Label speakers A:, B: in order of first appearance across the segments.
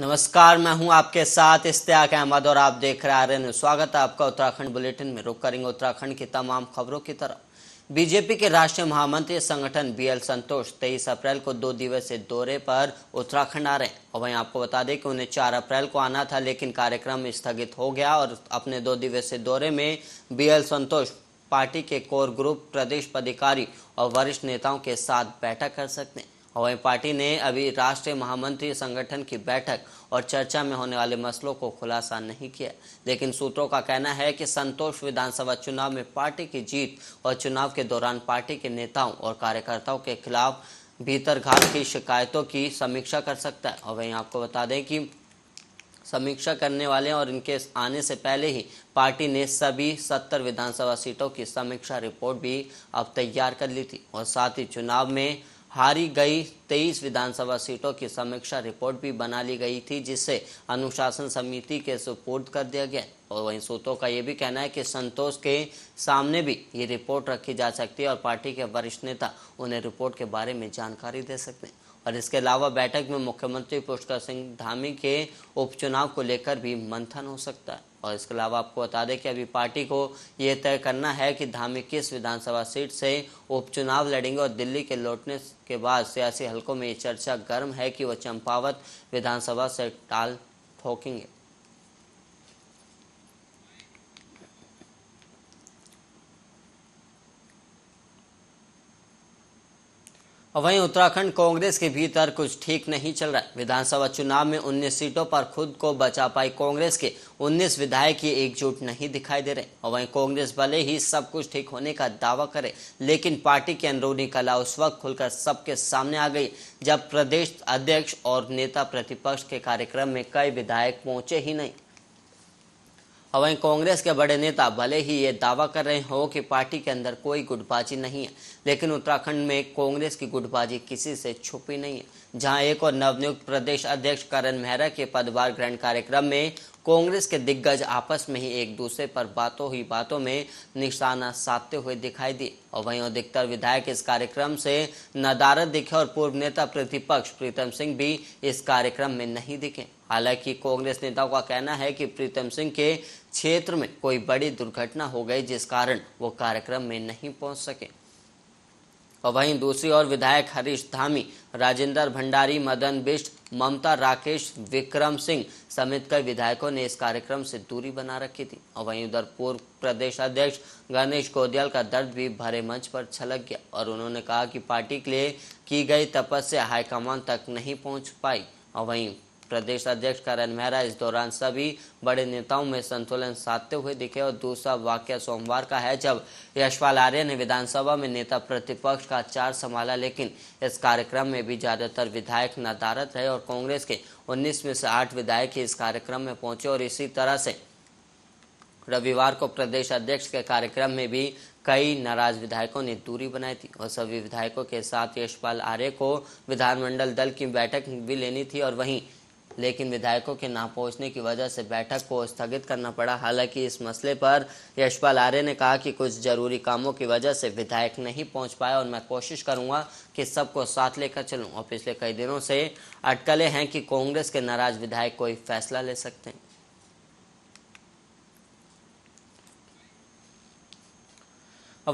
A: नमस्कार मैं हूं आपके साथ इश्तियाक अहमद और आप देख रहे हैं स्वागत है आपका उत्तराखंड बुलेटिन में रुक करेंगे उत्तराखंड की तमाम खबरों की तरफ बीजेपी के राष्ट्रीय महामंत्री संगठन बीएल संतोष 23 अप्रैल को दो दिवसीय दौरे पर उत्तराखंड आ रहे हैं और वहीं आपको बता दें कि उन्हें 4 अप्रैल को आना था लेकिन कार्यक्रम स्थगित हो गया और अपने दो दिवसीय दौरे में बीएल संतोष पार्टी के कोर ग्रुप प्रदेश पदाधिकारी और वरिष्ठ नेताओं के साथ बैठक कर सकते हैं वहीं पार्टी ने अभी राष्ट्रीय महामंत्री संगठन की बैठक और चर्चा में होने वाले मसलों को खुलासा नहीं किया लेकिन सूत्रों का कहना है कि संतोष विधानसभा चुनाव में पार्टी की जीत और चुनाव के दौरान पार्टी के नेताओं और कार्यकर्ताओं के खिलाफ भीतरघात की शिकायतों की समीक्षा कर सकता है और वहीं आपको बता दें कि समीक्षा करने वाले और इनके आने से पहले ही पार्टी ने सभी सत्तर विधानसभा सीटों की समीक्षा रिपोर्ट भी अब तैयार कर ली थी और साथ ही चुनाव में हारी गई 23 विधानसभा सीटों की समीक्षा रिपोर्ट भी बना ली गई थी जिसे अनुशासन समिति के सुपुर्द कर दिया गया और वहीं सूत्रों का ये भी कहना है कि संतोष के सामने भी ये रिपोर्ट रखी जा सकती है और पार्टी के वरिष्ठ नेता उन्हें रिपोर्ट के बारे में जानकारी दे सकते हैं और इसके अलावा बैठक में मुख्यमंत्री पुष्कर सिंह धामी के उपचुनाव को लेकर भी मंथन हो सकता है और इसके अलावा आपको बता दें कि अभी पार्टी को ये तय करना है कि धामी किस विधानसभा सीट से उपचुनाव लड़ेंगे और दिल्ली के लौटने के बाद सियासी हलकों में ये चर्चा गर्म है कि वह चंपावत विधानसभा से टाल ठोकेंगे वहीं उत्तराखंड कांग्रेस के भीतर कुछ ठीक नहीं चल रहा है विधानसभा चुनाव में 19 सीटों पर खुद को बचा पाई कांग्रेस के 19 विधायक ही एकजुट नहीं दिखाई दे रहे और वहीं कांग्रेस भले ही सब कुछ ठीक होने का दावा करे लेकिन पार्टी की अंदरूनी कला उस वक्त खुलकर सबके सामने आ गई जब प्रदेश अध्यक्ष और नेता प्रतिपक्ष के कार्यक्रम में कई विधायक पहुंचे ही नहीं और वहीं कांग्रेस के बड़े नेता भले ही ये दावा कर रहे हो कि पार्टी के अंदर कोई गुटबाजी नहीं है लेकिन उत्तराखंड में कांग्रेस की गुटबाजी किसी से छुपी नहीं है जहां एक और नवनियुक्त प्रदेश अध्यक्ष करण मेहरा के पदभार ग्रहण कार्यक्रम में कांग्रेस के दिग्गज आपस में ही एक दूसरे पर बातों ही बातों में निशाना साधते हुए दिखाई दिए और वहीं अधिकतर विधायक इस कार्यक्रम से नदारद दिखे और पूर्व नेता प्रतिपक्ष प्रीतम सिंह भी इस कार्यक्रम में नहीं दिखे हालांकि कांग्रेस नेताओं का कहना है कि प्रीतम सिंह के क्षेत्र में कोई बड़ी दुर्घटना हो गई जिस कारण वो कार्यक्रम में नहीं पहुंच सके और वहीं दूसरी ओर विधायक हरीश धामी राजेंद्र भंडारी मदन बिष्ट ममता राकेश विक्रम सिंह समेत कई विधायकों ने इस कार्यक्रम से दूरी बना रखी थी और वहीं उधर पूर्व प्रदेश अध्यक्ष गणेश गोदियाल का दर्द भी भरे मंच पर छलक गया और उन्होंने कहा कि पार्टी के लिए की गई तपस्या हाईकमान तक नहीं पहुंच पाई और वहीं प्रदेश अध्यक्ष करण मेहरा इस दौरान सभी बड़े नेताओं में संतुलन साधते हुए दिखे और दूसरा वाक्य सोमवार का है जब यशपाल आर्य ने विधानसभा में नेता प्रतिपक्ष का चार संभाला लेकिन इस कार्यक्रम में भी ज्यादातर विधायक नदारत रहे और कांग्रेस के उन्नीस में से आठ विधायक ही इस कार्यक्रम में पहुंचे और इसी तरह से रविवार को प्रदेश अध्यक्ष के कार्यक्रम में भी कई नाराज विधायकों ने दूरी बनाई थी और सभी विधायकों के साथ यशपाल आर्य को विधानमंडल दल की बैठक भी लेनी थी और वहीं लेकिन विधायकों के ना पहुंचने की वजह से बैठक को स्थगित करना पड़ा हालांकि इस मसले पर यशपाल आर्य ने कहा कि कुछ जरूरी कामों की वजह से विधायक नहीं पहुंच पाए और मैं कोशिश करूंगा कि सबको साथ लेकर चलूं और पिछले कई दिनों से अटकले हैं कि कांग्रेस के नाराज विधायक कोई फैसला ले सकते हैं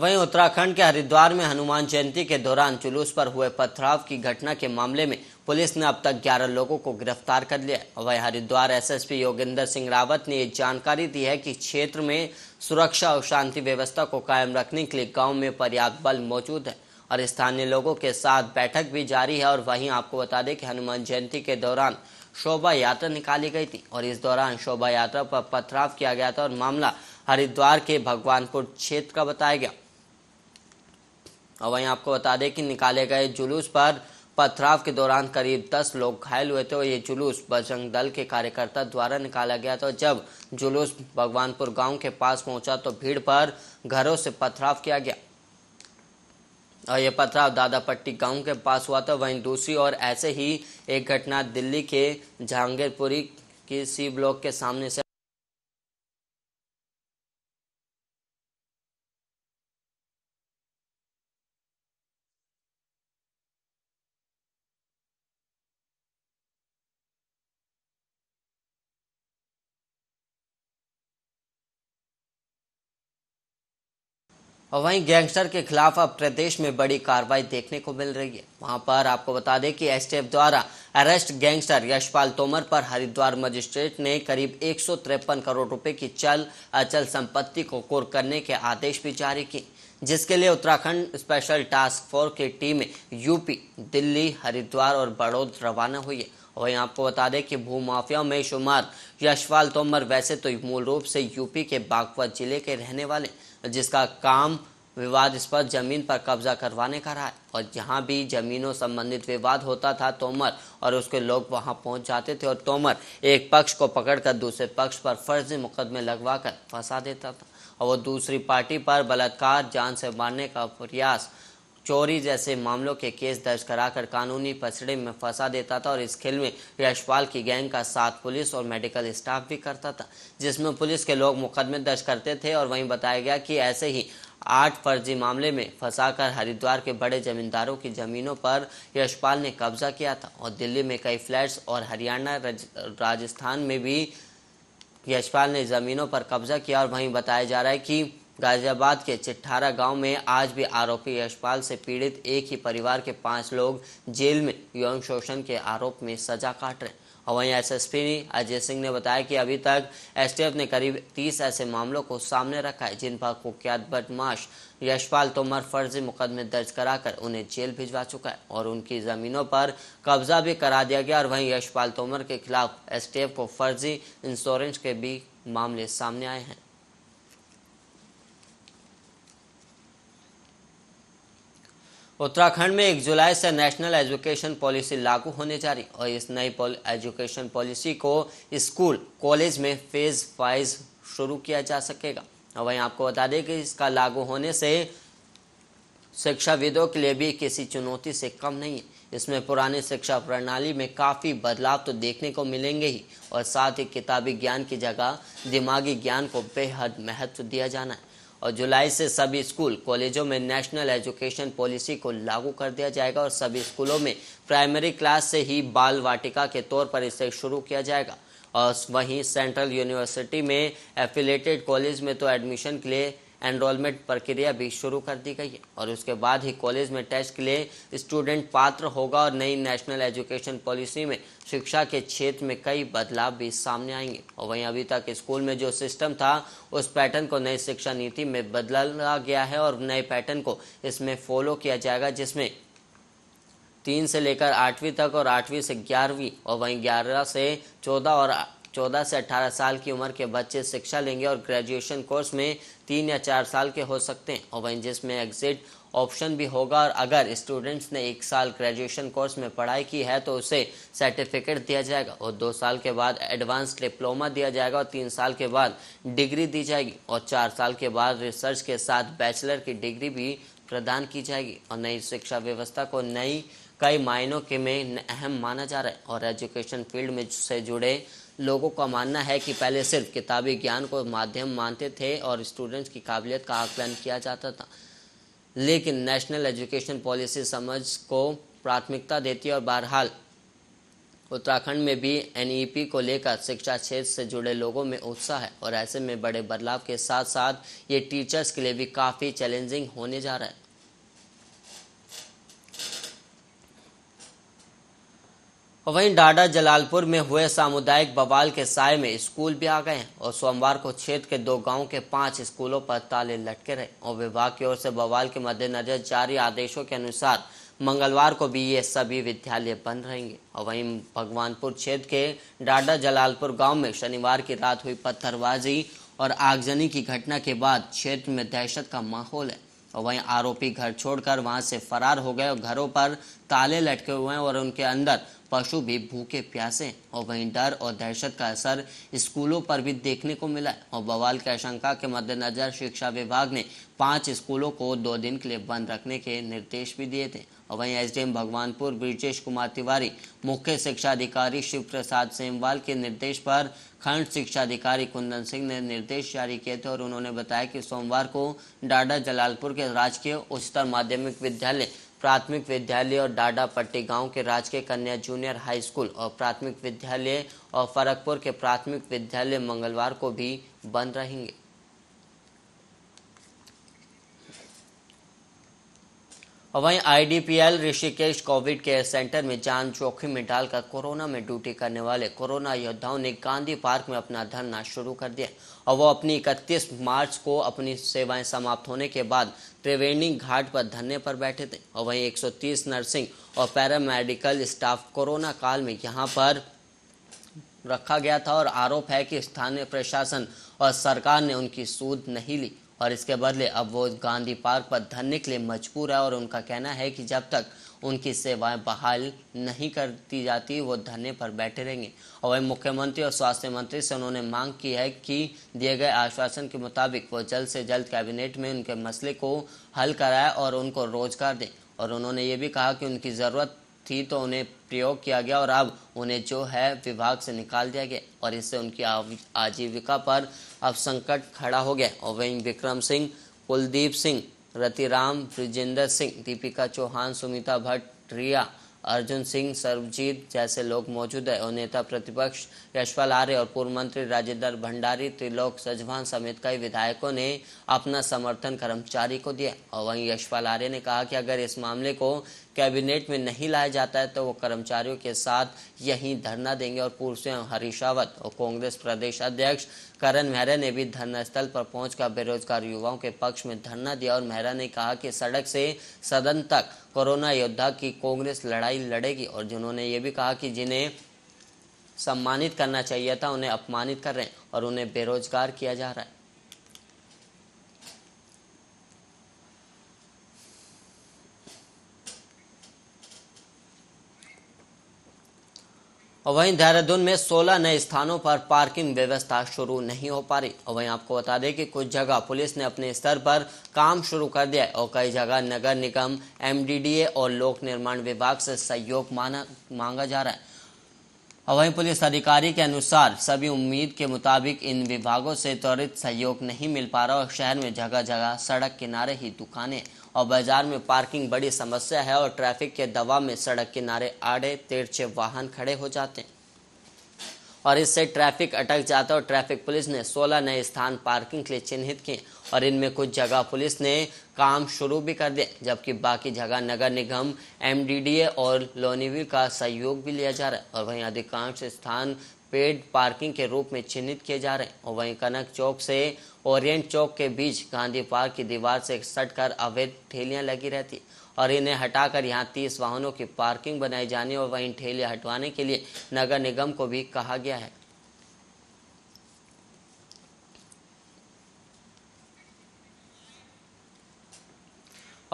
A: वहीं उत्तराखंड के हरिद्वार में हनुमान जयंती के दौरान जुलूस पर हुए पथराव की घटना के मामले में पुलिस ने अब तक 11 लोगों को गिरफ्तार कर लिया वही हरिद्वार एसएसपी योगेंद्र सिंह रावत ने ये जानकारी दी है कि क्षेत्र में सुरक्षा और शांति व्यवस्था को कायम रखने के लिए गांव में पर्याप्त बल मौजूद है और स्थानीय लोगों के साथ बैठक भी जारी है और वहीं आपको बता दें कि हनुमान जयंती के दौरान शोभा यात्रा निकाली गई थी और इस दौरान शोभा यात्रा पर पथराव किया गया था और मामला हरिद्वार के भगवानपुर क्षेत्र का बताया गया और वहीं आपको बता दें कि निकाले गए जुलूस पर पथराव के दौरान करीब 10 लोग घायल हुए थे और ये जुलूस बजरंग दल के कार्यकर्ता द्वारा निकाला गया था जब जुलूस भगवानपुर गांव के पास पहुंचा तो भीड़ पर घरों से पथराव किया गया और यह पथराव दादापट्टी गांव के पास हुआ था वहीं दूसरी ओर ऐसे ही एक घटना दिल्ली के जहांगीरपुरी के सी ब्लॉक के सामने से और वहीं गैंगस्टर के खिलाफ अब प्रदेश में बड़ी कार्रवाई देखने को मिल रही है वहां पर आपको बता दें कि एस द्वारा अरेस्ट गैंगस्टर यशपाल तोमर पर हरिद्वार मजिस्ट्रेट ने करीब एक करोड़ रुपए की चल अचल संपत्ति को कोर करने के आदेश भी जारी किए जिसके लिए उत्तराखंड स्पेशल टास्क फोर्स की टीम यूपी दिल्ली हरिद्वार और बड़ौद रवाना हुई है वहीं आपको बता दें कि माफियाओं में शुमार यशपाल तोमर वैसे तो मूल रूप से यूपी के बागपत जिले के रहने वाले जिसका काम विवाद पर जमीन पर कब्जा करवाने का रहा है और जहां भी जमीनों संबंधित विवाद होता था तोमर और उसके लोग वहां पहुंच जाते थे और तोमर एक पक्ष को पकड़कर दूसरे पक्ष पर फर्जी मुकदमे लगवा कर फंसा देता था और वो दूसरी पार्टी पर बलात्कार जान से मारने का प्रयास चोरी जैसे मामलों के केस दर्ज कराकर कानूनी पसड़े में फंसा देता था और इस खेल में यशपाल की गैंग का साथ पुलिस और मेडिकल स्टाफ भी करता था जिसमें पुलिस के लोग मुकदमे दर्ज करते थे और वहीं बताया गया कि ऐसे ही आठ फर्जी मामले में फंसाकर हरिद्वार के बड़े जमींदारों की जमीनों पर यशपाल ने कब्जा किया था और दिल्ली में कई फ्लैट्स और हरियाणा राजस्थान में भी यशपाल ने जमीनों पर कब्जा किया और वहीं बताया जा रहा है कि गाजियाबाद के चिट्ठारा गांव में आज भी आरोपी यशपाल से पीड़ित एक ही परिवार के पांच लोग जेल में यौन शोषण के आरोप में सजा काट रहे और वहीं पी अजय सिंह ने बताया कि अभी तक एस ने करीब 30 ऐसे मामलों को सामने रखा है जिन पर कुख्यात बदमाश यशपाल तोमर फर्जी मुकदमे दर्ज कराकर उन्हें जेल भिजवा चुका है और उनकी जमीनों पर कब्जा भी करा दिया गया और वहीं यशपाल तोमर के खिलाफ एस को फर्जी इंश्योरेंस के भी मामले सामने आए हैं उत्तराखंड में एक जुलाई से नेशनल एजुकेशन पॉलिसी लागू होने जा रही और इस नई एजुकेशन पॉलिसी को स्कूल कॉलेज में फेज वाइज शुरू किया जा सकेगा और वहीं आपको बता दें कि इसका लागू होने से शिक्षाविदों के लिए भी किसी चुनौती से कम नहीं है इसमें पुराने शिक्षा प्रणाली में काफ़ी बदलाव तो देखने को मिलेंगे ही और साथ ही किताबी ज्ञान की जगह दिमागी ज्ञान को बेहद महत्व दिया जाना है और जुलाई से सभी स्कूल कॉलेजों में नेशनल एजुकेशन पॉलिसी को लागू कर दिया जाएगा और सभी स्कूलों में प्राइमरी क्लास से ही बाल वाटिका के तौर पर इसे शुरू किया जाएगा और वहीं सेंट्रल यूनिवर्सिटी में एफिलेटेड कॉलेज में तो एडमिशन के लिए एनरोलमेंट प्रक्रिया भी शुरू कर दी गई है और उसके बाद ही कॉलेज में टेस्ट के लिए स्टूडेंट पात्र होगा और नई नेशनल एजुकेशन पॉलिसी में शिक्षा के क्षेत्र में कई बदलाव भी सामने आएंगे और वहीं अभी तक स्कूल में जो सिस्टम था उस पैटर्न को नई शिक्षा नीति में बदला गया है और नए पैटर्न को इसमें फॉलो किया जाएगा जिसमें तीन से लेकर आठवीं तक और आठवीं से ग्यारहवीं और वहीं ग्यारह से चौदह और 14 से 18 साल की उम्र के बच्चे शिक्षा लेंगे और ग्रेजुएशन कोर्स में तीन या चार साल के हो सकते हैं और वहीं जिसमें एग्जिट ऑप्शन भी होगा और अगर स्टूडेंट्स ने एक साल ग्रेजुएशन कोर्स में पढ़ाई की है तो उसे सर्टिफिकेट दिया जाएगा और दो साल के बाद एडवांस डिप्लोमा दिया जाएगा और तीन साल के बाद डिग्री दी जाएगी और चार साल के बाद रिसर्च के साथ बैचलर की डिग्री भी प्रदान की जाएगी और नई शिक्षा व्यवस्था को नई कई मायनों के में अहम माना जा रहा है और एजुकेशन फील्ड में से जुड़े लोगों का मानना है कि पहले सिर्फ किताबी ज्ञान को माध्यम मानते थे और स्टूडेंट्स की काबिलियत का आकलन किया जाता था लेकिन नेशनल एजुकेशन पॉलिसी समझ को प्राथमिकता देती है और बहरहाल उत्तराखंड में भी एन e को लेकर शिक्षा क्षेत्र से जुड़े लोगों में उत्साह है और ऐसे में बड़े बदलाव के साथ साथ ये टीचर्स के लिए भी काफ़ी चैलेंजिंग होने जा रहा है वहीं डाडा जलालपुर में हुए सामुदायिक बवाल के साय में स्कूल भी आ गए और सोमवार को क्षेत्र के दो गांव के पांच स्कूलों पर ताले लटके रहे और विभाग की ओर से बवाल के मद्देनजर जारी आदेशों के अनुसार मंगलवार को भी ये सभी विद्यालय बंद रहेंगे और वहीं भगवानपुर क्षेत्र के डाडा जलालपुर गांव में शनिवार की रात हुई पत्थरबाजी और आगजनी की घटना के बाद क्षेत्र में दहशत का माहौल है और वहीं आरोपी घर छोड़कर वहां से फरार हो गए और घरों पर ताले लटके हुए हैं और उनके अंदर पशु भी भूखे प्यासे और वहीं डर और दहशत का असर स्कूलों पर भी देखने को मिला है और बवाल की आशंका के मद्देनजर शिक्षा विभाग ने पांच स्कूलों को दो दिन के लिए बंद रखने के निर्देश भी दिए थे और वहीं एसडीएम भगवानपुर ब्रिजेश कुमार तिवारी मुख्य शिक्षा अधिकारी शिव प्रसाद सेमवाल के निर्देश पर खंड शिक्षा अधिकारी कुंदन सिंह ने निर्देश जारी किए थे और उन्होंने बताया कि सोमवार को डाडा जलालपुर के राजकीय उच्चतर माध्यमिक विद्यालय प्राथमिक विद्यालय और डाडा पट्टी गांव के राजकीय कन्या जूनियर हाई स्कूल और प्राथमिक विद्यालय और फरकपुर के प्राथमिक विद्यालय मंगलवार को भी बंद रहेंगे और वहीं IDPL Rishikesh covid care centre में जान जोखिम में डालकर कोरोना में ड्यूटी करने वाले कोरोना योद्धाओं ने गांधी पार्क में अपना धरना शुरू कर दिया और वो अपनी 31 मार्च को अपनी सेवाएं समाप्त होने के बाद त्रिवेणी घाट पर धरने पर बैठे थे और वहीं 130 नर्सिंग और पैरामेडिकल स्टाफ कोरोना काल में यहाँ पर रखा गया था और आरोप है कि स्थानीय प्रशासन और सरकार ने उनकी सूद नहीं ली और इसके बदले अब वो गांधी पार्क पर धरने के लिए मजबूर है और उनका कहना है कि जब तक उनकी सेवाएं बहाल नहीं कर दी जाती वो धरने पर बैठे रहेंगे और वही मुख्यमंत्री और स्वास्थ्य मंत्री से उन्होंने मांग की है कि दिए गए आश्वासन के मुताबिक वो जल्द से जल्द कैबिनेट में उनके मसले को हल कराए और उनको रोजगार दें और उन्होंने ये भी कहा कि उनकी ज़रूरत थी तो उन्हें प्रयोग किया गया और अब उन्हें जो है विभाग से निकाल दिया गया और इससे उनकी आजीविका पर अब संकट खड़ा हो गया वहीं विक्रम सिंह कुलदीप सिंह रतिराम ब्रिजेंद्र सिंह दीपिका चौहान सुमिता भट्ट रिया अर्जुन सिंह सर्वजीत जैसे लोग मौजूद है और नेता प्रतिपक्ष यशपाल आर्य और पूर्व मंत्री राजेंद्र भंडारी त्रिलोक सजवान समेत कई विधायकों ने अपना समर्थन कर्मचारी को दिया और वहीं यशपाल आर्य ने कहा कि अगर इस मामले को कैबिनेट में नहीं लाया जाता है तो वो कर्मचारियों के साथ यहीं धरना देंगे और पूर्व से रावत और कांग्रेस प्रदेश अध्यक्ष करण मेहरा ने भी धरना स्थल पर पहुंचकर बेरोजगार युवाओं के पक्ष में धरना दिया और मेहरा ने कहा कि सड़क से सदन तक कोरोना योद्धा की कांग्रेस लड़ाई लड़ेगी और जिन्होंने ये भी कहा कि जिन्हें सम्मानित करना चाहिए था उन्हें अपमानित कर रहे हैं और उन्हें बेरोजगार किया जा रहा है और वहीं देहरादून में 16 नए स्थानों पर पार्किंग व्यवस्था शुरू नहीं हो पा रही और वहीं आपको बता दें कि कुछ जगह पुलिस ने अपने स्तर पर काम शुरू कर दिया और कई जगह नगर निगम एमडीडीए और लोक निर्माण विभाग से सहयोग मांगा जा रहा है और वहीं पुलिस अधिकारी के अनुसार सभी उम्मीद के मुताबिक इन विभागों से त्वरित सहयोग नहीं मिल पा रहा और शहर में जगह जगह सड़क किनारे ही दुकानें और बाजार में पार्किंग बड़ी समस्या है और ट्रैफिक के दबाव में सड़क किनारे आड़े तेरछे वाहन खड़े हो जाते हैं और इससे ट्रैफिक अटक जाता है और ट्रैफिक पुलिस ने 16 नए स्थान पार्किंग के लिए चिन्हित किए और इनमें कुछ जगह पुलिस ने काम शुरू भी कर दिया जबकि बाकी जगह नगर निगम एमडीडीए और लोनिवी का सहयोग भी लिया जा रहा है और वहीं अधिकांश स्थान पेड पार्किंग के रूप में चिन्हित किए जा रहे हैं और वहीं कनक चौक से ओरियंट चौक के बीच गांधी पार्क की दीवार से सटकर अवैध ठेलियां लगी रहती और इन्हें हटाकर यहां तीस वाहनों की पार्किंग बनाई जानी और वहीं ठेलियां हटवाने के लिए नगर निगम को भी कहा गया है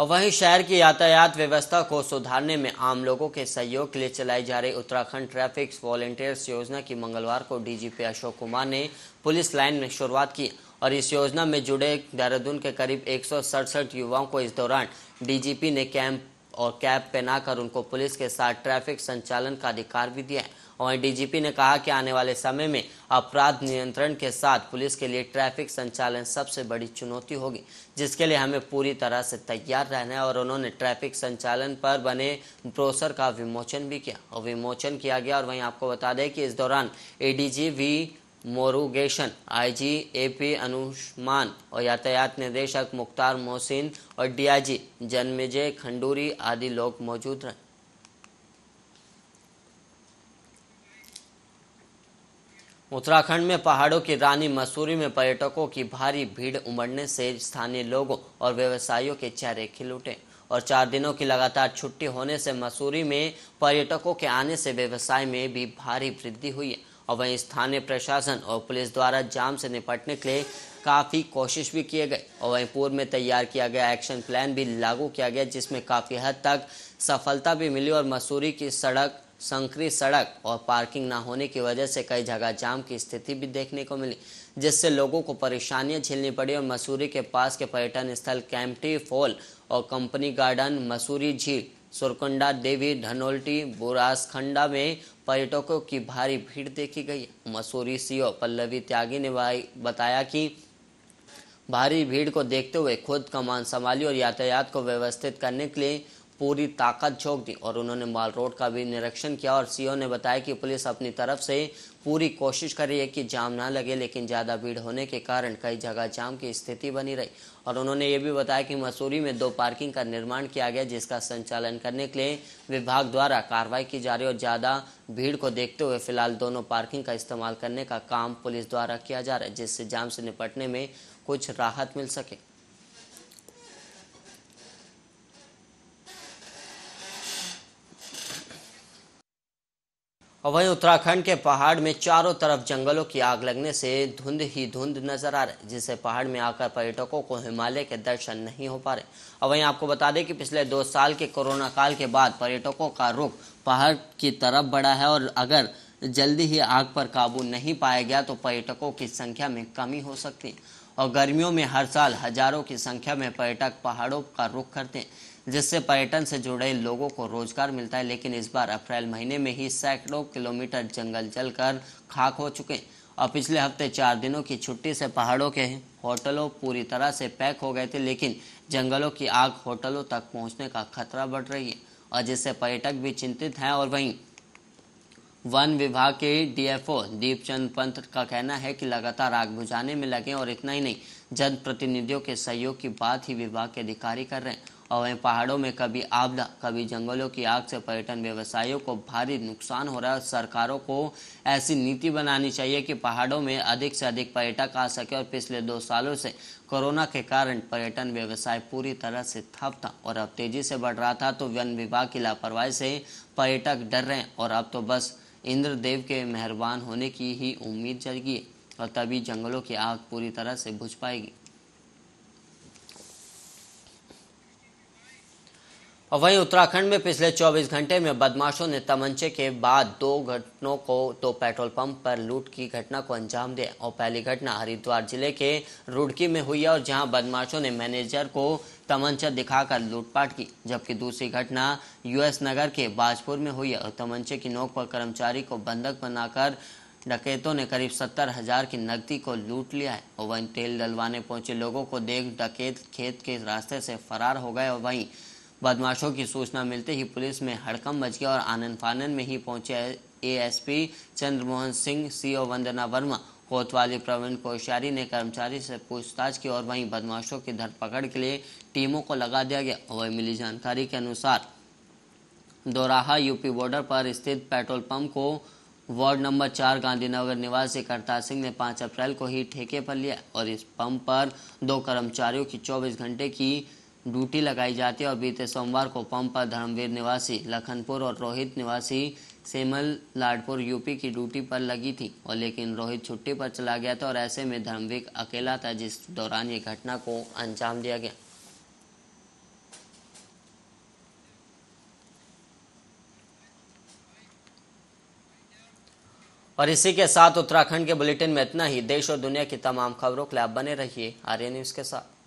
A: और वहीं शहर की यातायात व्यवस्था को सुधारने में आम लोगों के सहयोग के लिए चलाई जा रही उत्तराखंड ट्रैफिक वॉलेंटियर्स योजना की मंगलवार को डीजीपी अशोक कुमार ने पुलिस लाइन में शुरुआत की और इस योजना में जुड़े देहरादून के करीब एक युवाओं को इस दौरान डीजीपी ने कैंप और कैब पहनाकर उनको पुलिस के साथ ट्रैफिक संचालन का अधिकार भी दिया वहीं डीजीपी ने कहा कि आने वाले समय में अपराध नियंत्रण के साथ पुलिस के लिए ट्रैफिक संचालन सबसे बड़ी चुनौती होगी जिसके लिए हमें पूरी तरह से तैयार रहना है और उन्होंने ट्रैफिक संचालन पर बने ब्रोसर का विमोचन भी किया और विमोचन किया गया और वहीं आपको बता दें कि इस दौरान A V Murugesan IG AP Anshuman और यातायात निदेशक मुख्तार मोहसिन और डीआईजी जन्मेजय खंडूरी आदि लोग मौजूद रहे उत्तराखंड में पहाड़ों की रानी मसूरी में पर्यटकों की भारी भीड़ उमड़ने से स्थानीय लोगों और व्यवसायियों के चेहरे खिल उठे और चार दिनों की लगातार छुट्टी होने से मसूरी में पर्यटकों के आने से व्यवसाय में भी भारी वृद्धि हुई है और वहीं स्थानीय प्रशासन और पुलिस द्वारा जाम से निपटने के लिए काफ़ी कोशिश भी किए गए और वहीं पूर्व में तैयार किया गया एक्शन प्लान भी लागू किया गया जिसमें काफ़ी हद तक सफलता भी मिली और मसूरी की सड़क संकरी सड़क और पार्किंग ना होने की वजह से कई जगह जाम की स्थिति भी देखने को मिली जिससे लोगों को परेशानियां झेलनी पड़ी और मसूरी के पास के पर्यटन स्थल कैंपटी फॉल और कंपनी गार्डन मसूरी झील सुरकुंडा देवी धनोल्टी बुरासखंडा में पर्यटकों की भारी भीड़ देखी गई मसूरी सीओ पल्लवी त्यागी ने बताया कि भारी भीड़ को देखते हुए खुद कमान संभाली और यातायात को व्यवस्थित करने के लिए पूरी ताकत झोंक दी और उन्होंने माल रोड का भी निरीक्षण किया और सीओ ने बताया कि पुलिस अपनी तरफ से पूरी कोशिश कर रही है कि जाम ना लगे लेकिन ज़्यादा भीड़ होने के कारण कई जगह जाम की स्थिति बनी रही और उन्होंने ये भी बताया कि मसूरी में दो पार्किंग का निर्माण किया गया जिसका संचालन करने के लिए विभाग द्वारा कार्रवाई की जा रही है और ज़्यादा भीड़ को देखते हुए फिलहाल दोनों पार्किंग का इस्तेमाल करने का काम पुलिस द्वारा किया जा रहा है जिससे जाम से निपटने में कुछ राहत मिल सके और वहीं उत्तराखंड के पहाड़ में चारों तरफ जंगलों की आग लगने से धुंध ही धुंध नजर आ रही जिससे पहाड़ में आकर पर्यटकों को हिमालय के दर्शन नहीं हो पा रहे और वहीं आपको बता दें कि पिछले दो साल के कोरोना काल के बाद पर्यटकों का रुख पहाड़ की तरफ बढ़ा है और अगर जल्दी ही आग पर काबू नहीं पाया गया तो पर्यटकों की संख्या में कमी हो सकती है और गर्मियों में हर साल हजारों की संख्या में पर्यटक पहाड़ों का रुख करते हैं जिससे पर्यटन से जुड़े लोगों को रोजगार मिलता है लेकिन इस बार अप्रैल महीने में ही सैकड़ों किलोमीटर जंगल जलकर खाक हो चुके और पिछले हफ्ते चार दिनों की छुट्टी से पहाड़ों के होटलों पूरी तरह से पैक हो गए थे लेकिन जंगलों की आग होटलों तक पहुंचने का खतरा बढ़ रही है और जिससे पर्यटक भी चिंतित हैं और वहीं वन विभाग के डीएफओ दीपचंद पंत का कहना है कि लगातार आग बुझाने में लगे और इतना ही नहीं जनप्रतिनिधियों के सहयोग की बात ही विभाग के अधिकारी कर रहे हैं और वहीं पहाड़ों में कभी आपदा कभी जंगलों की आग से पर्यटन व्यवसायों को भारी नुकसान हो रहा है सरकारों को ऐसी नीति बनानी चाहिए कि पहाड़ों में अधिक से अधिक पर्यटक आ सके और पिछले दो सालों से कोरोना के कारण पर्यटन व्यवसाय पूरी तरह से ठप था और अब तेजी से बढ़ रहा था तो वन विभाग की लापरवाही से पर्यटक डर रहे हैं और अब तो बस इंद्रदेव के मेहरबान होने की ही उम्मीद जगी और तभी जंगलों की आग पूरी तरह से बुझ पाएगी और वहीं उत्तराखंड में पिछले 24 घंटे में बदमाशों ने तमंचे के बाद दो घटनों को दो तो पेट्रोल पंप पर लूट की घटना को अंजाम दिया और पहली घटना हरिद्वार जिले के रुड़की में हुई है और जहां बदमाशों ने मैनेजर को तमंचा दिखाकर लूटपाट की जबकि दूसरी घटना यूएस नगर के बाजपुर में हुई है और तमंचे की नोक पर कर्मचारी को बंधक बनाकर डकैतों ने करीब सत्तर हजार की नकदी को लूट लिया है और वहीं तेल डलवाने पहुंचे लोगों को देख डकैत खेत के रास्ते से फरार हो गए और वहीं बदमाशों की सूचना मिलते ही पुलिस में हड़कम मच गया और आनंद फानन में ही पहुंचे एएसपी चंद्रमोहन सिंह सीओ वंदना वर्मा कोतवाली प्रवीण कोश्यारी ने कर्मचारी से पूछताछ की और वहीं बदमाशों की धरपकड़ के लिए टीमों को लगा दिया गया वही मिली जानकारी के अनुसार दोराहा यूपी बॉर्डर पर स्थित पेट्रोल पंप को वार्ड नंबर चार गांधीनगर निवासी करतार सिंह ने पाँच अप्रैल को ही ठेके पर लिया और इस पंप पर दो कर्मचारियों की चौबीस घंटे की ड्यूटी लगाई जाती है और बीते सोमवार को पंप पर धर्मवीर निवासी लखनपुर और रोहित निवासी सेमल लाडपुर यूपी की ड्यूटी पर लगी थी और लेकिन रोहित छुट्टी पर चला गया था और ऐसे में धर्मवीर अकेला था जिस दौरान ये घटना को अंजाम दिया गया और इसी के साथ उत्तराखंड के बुलेटिन में इतना ही देश और दुनिया की तमाम खबरों के लिए आप बने रहिए आर्य न्यूज के साथ